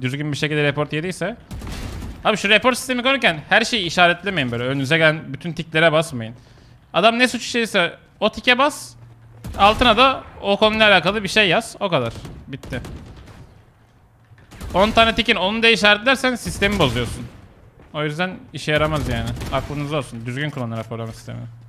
düzgün bir şekilde report yediyse. Abi şu report sistemi konurken her şeyi işaretlemeyin böyle. Önünüze gelen bütün tiklere basmayın. Adam ne suç işlediyse o tike bas. Altına da o konuyla alakalı bir şey yaz. O kadar. Bitti. 10 tane tikin onu da işaretlersen sistemi bozuyorsun. O yüzden işe yaramaz yani. Aklınızda olsun. Düzgün kullanın raporlama sistemini.